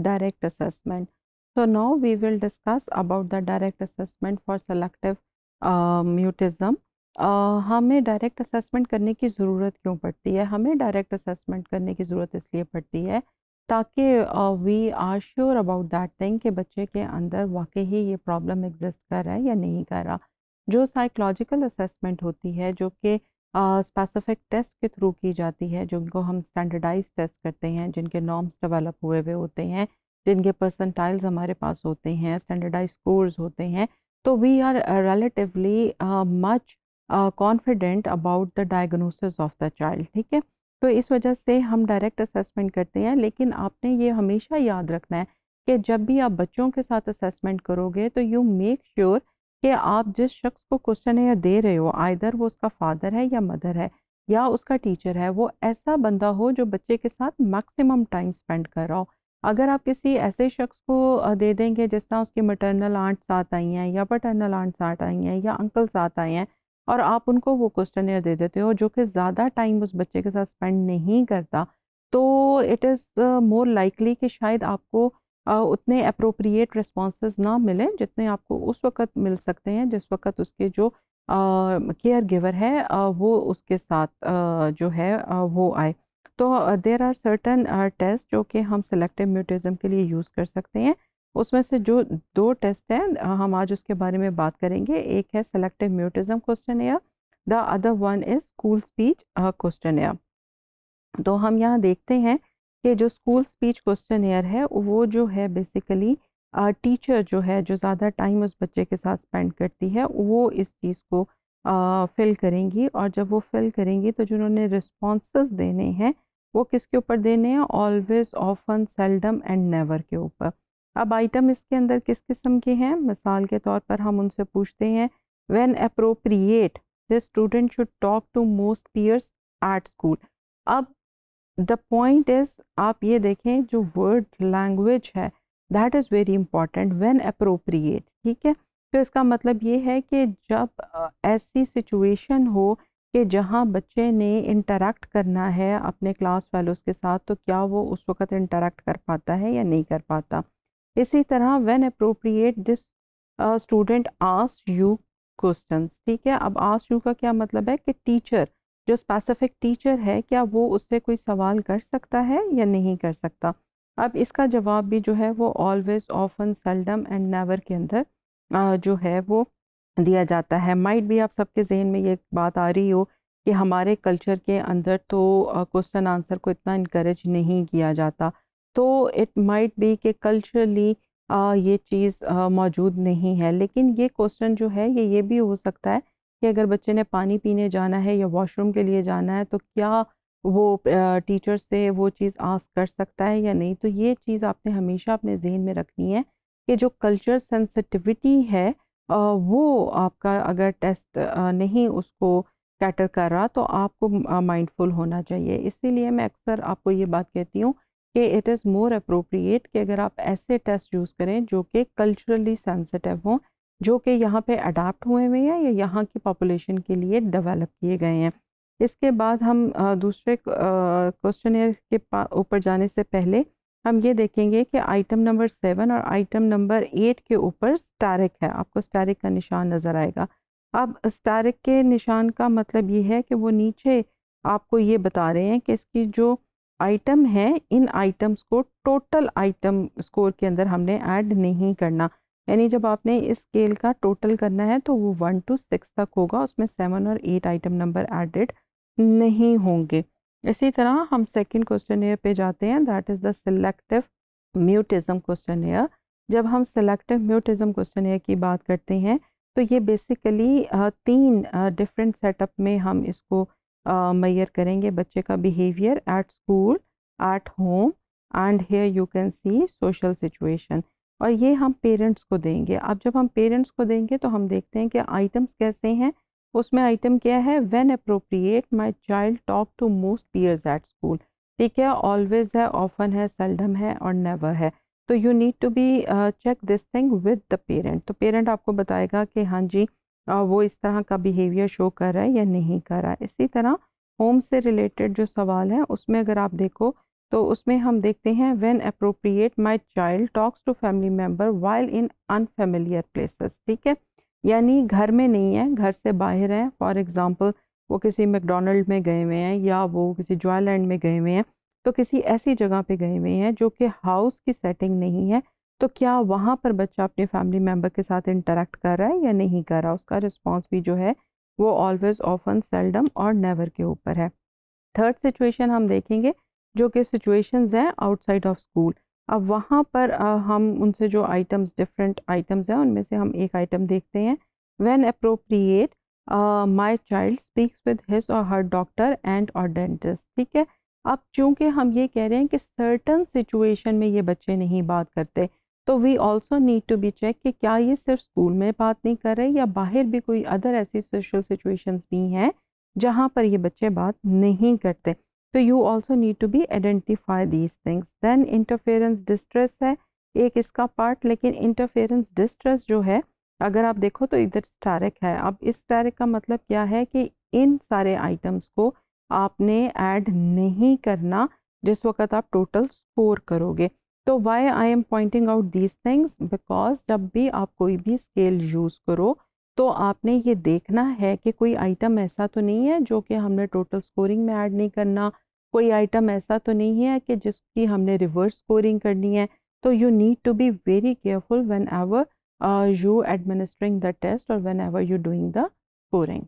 direct assessment. So now we will discuss about the direct assessment for selective uh, mutism. Uh, हमें direct assessment करने की ज़रूरत क्यों पड़ती है हमें डायरेक्ट असेसमेंट करने की ज़रूरत इसलिए पड़ती है ताकि we are sure about that thing कि बच्चे के अंदर वाकई ही ये प्रॉब्लम एग्जिस्ट कर रहा है या नहीं कर रहा जो साइकोलॉजिकल असेसमेंट होती है जो कि स्पेसिफिक टेस्ट के थ्रू की जाती है जिनको हम स्टैंडर्डाइज टेस्ट करते हैं जिनके नॉर्म्स डेवलप हुए हुए होते हैं जिनके परसेंटाइल्स हमारे पास होते हैं स्टैंडर्डाइज स्कोर्स होते हैं तो we are relatively much confident about the diagnosis of the child ठीक है तो इस वजह से हम डायरेक्ट असेसमेंट करते हैं लेकिन आपने ये हमेशा याद रखना है कि जब भी आप बच्चों के साथ असेसमेंट करोगे तो यू मेक श्योर कि आप जिस शख्स को क्वेश्चन एयर दे रहे हो आयदर वो उसका फादर है या मदर है या उसका टीचर है वो ऐसा बंदा हो जो बच्चे के साथ मैक्सिमम टाइम स्पेंड कर रहा हो अगर आप किसी ऐसे शख्स को दे देंगे जिस तरह उसकी मटर्नल आंट साथ आई हैं या पटर्नल आंट साथ आई हैं या अंकल साथ आए हैं और आप उनको वो क्वेश्चन एयर दे देते हो जो कि ज़्यादा टाइम उस बच्चे के साथ स्पेंड नहीं करता तो इट इज़ मोर लाइकली कि शायद आपको उतने अप्रोप्रिएट रिस्पॉन्स ना मिलें जितने आपको उस वक्त मिल सकते हैं जिस वक्त उसके जो केयर गिवर है वो उसके साथ जो है वो आए तो देर आर सर्टन टेस्ट जो कि हम सेलेक्टिव म्यूटिज़म के लिए यूज़ कर सकते हैं उसमें से जो दो टेस्ट हैं हम आज उसके बारे में बात करेंगे एक है selective mutism questionnaire the other one is school speech questionnaire तो हम यहाँ देखते हैं देखिए जो स्कूल स्पीच क्वेश्चन ईयर है वो जो है बेसिकली टीचर जो है जो ज़्यादा टाइम उस बच्चे के साथ स्पेंड करती है वो इस चीज़ को फिल करेंगी और जब वो फिल करेंगी तो जिन्होंने रिस्पॉन्स देने हैं वो किसके ऊपर देने हैं always often seldom and never के ऊपर अब आइटम इसके अंदर किस किस्म के हैं मिसाल के तौर पर हम उनसे पूछते हैं when appropriate this student should talk to most peers at school अब द पॉइंट इज़ आप ये देखें जो वर्ड लैंग्वेज है that is very important when appropriate ठीक है तो इसका मतलब ये है कि जब ऐसी सिचुएशन हो कि जहाँ बच्चे ने इंटरेक्ट करना है अपने क्लास वैलोज के साथ तो क्या वो उस वक्त इंटरेक्ट कर पाता है या नहीं कर पाता इसी तरह वेन अप्रोप्रिएट दिस स्टूडेंट आस यू क्वेश्चन ठीक है अब आस यू का क्या मतलब है कि टीचर जो स्पेसिफिक टीचर है क्या वो उससे कोई सवाल कर सकता है या नहीं कर सकता अब इसका जवाब भी जो है वो always often seldom and never के अंदर जो है वो दिया जाता है माइट भी आप सबके जहन में ये बात आ रही हो कि हमारे कल्चर के अंदर तो क्वेश्चन आंसर को इतना इनक्रेज नहीं किया जाता तो इट माइट भी कि कल्चरली ये चीज़ मौजूद नहीं है लेकिन ये क्वेश्चन जो है ये ये भी हो सकता है कि अगर बच्चे ने पानी पीने जाना है या वॉशरूम के लिए जाना है तो क्या वो टीचर से वो चीज़ आस कर सकता है या नहीं तो ये चीज़ आपने हमेशा अपने जहन में रखनी है कि जो कल्चर सेंसिटिविटी है वो आपका अगर टेस्ट नहीं उसको कैटर कर रहा तो आपको माइंडफुल होना चाहिए इसीलिए मैं अक्सर आपको ये बात कहती हूँ कि इट इज़ मोर अप्रोप्रिएट कि अगर आप ऐसे टेस्ट यूज़ करें जो कि कल्चरली सेंसिटिव हों जो कि यहाँ पे अडाप्ट हुए हुए हैं या यहाँ की पॉपुलेशन के लिए डेवलप किए गए हैं इसके बाद हम दूसरे क्वेश्चन के ऊपर जाने से पहले हम ये देखेंगे कि आइटम नंबर सेवन और आइटम नंबर एट के ऊपर स्टारिक है आपको स्टारिक का निशान नज़र आएगा अब स्टारिक के निशान का मतलब ये है कि वो नीचे आपको ये बता रहे हैं कि इसकी जो आइटम है इन आइटम्स को टोटल आइटम स्कोर के अंदर हमने ऐड नहीं करना यानी जब आपने इस स्केल का टोटल करना है तो वो वन टू सिक्स तक होगा उसमें सेवन और एट आइटम नंबर एडेड नहीं होंगे इसी तरह हम सेकंड क्वेश्चन ईयर पे जाते हैं that is the selective mutism questionnaire जब हम सिलेक्टिव म्यूटिज़म क्वेश्चन ईयर की बात करते हैं तो ये बेसिकली तीन डिफरेंट सेटअप में हम इसको मैयर करेंगे बच्चे का behaviour at school at home and here you can see social situation और ये हम पेरेंट्स को देंगे अब जब हम पेरेंट्स को देंगे तो हम देखते हैं कि आइटम्स कैसे हैं उसमें आइटम क्या है when appropriate my child talk to most peers at school ठीक है ऑलवेज है ऑफन है सेल्डम है और नेवर है तो you need to be check this thing with the parent तो पेरेंट आपको बताएगा कि हाँ जी uh, वो इस तरह का बिहेवियर शो कर रहा है या नहीं कर रहा है इसी तरह होम से रिलेटेड जो सवाल है उसमें अगर आप देखो तो उसमें हम देखते हैं when appropriate my child talks to family member while in unfamiliar places ठीक है यानी घर में नहीं है घर से बाहर है फॉर एग्ज़ाम्पल वो किसी मैकडोनल्ड में गए हुए हैं या वो किसी जॉयलैंड में गए हुए हैं तो किसी ऐसी जगह पे गए हुए हैं जो कि हाउस की सेटिंग नहीं है तो क्या वहाँ पर बच्चा अपने फैमिली मेम्बर के साथ इंटरेक्ट कर रहा है या नहीं कर रहा उसका रिस्पॉन्स भी जो है वो ऑलवेज ऑफन सेल्डम और नेवर के ऊपर है थर्ड सिचुएशन हम देखेंगे जो कि सिचुएशंस हैं आउटसाइड ऑफ स्कूल अब वहाँ पर आ, हम उनसे जो आइटम्स डिफरेंट आइटम्स हैं उनमें से हम एक आइटम देखते हैं when appropriate my child speaks with his और हर डॉक्टर एंड और डेंटिस्ट ठीक है अब चूँकि हम ये कह रहे हैं कि सर्टन सिचुएशन में ये बच्चे नहीं बात करते तो we also need to be check कि क्या ये सिर्फ स्कूल में बात नहीं कर रहे या बाहर भी कोई अदर ऐसी सोशल सिचुएशंस भी हैं जहाँ पर ये बच्चे बात नहीं करते तो you also need to be identify these things then interference distress है एक इसका पार्ट लेकिन इंटरफेरेंस डिस्ट्रेस जो है अगर आप देखो तो इधर स्टारक है अब इस स्टारक का मतलब क्या है कि इन सारे आइटम्स को आपने ऐड नहीं करना जिस वक्त आप टोटल स्कोर करोगे तो why I am pointing out these things because जब भी आप कोई भी स्केल यूज़ करो तो आपने ये देखना है कि कोई आइटम ऐसा तो नहीं है जो कि हमने टोटल स्कोरिंग में ऐड नहीं करना कोई आइटम ऐसा तो नहीं है कि जिसकी हमने रिवर्स स्कोरिंग करनी है तो you need to be very careful whenever you administering the test और whenever you doing the scoring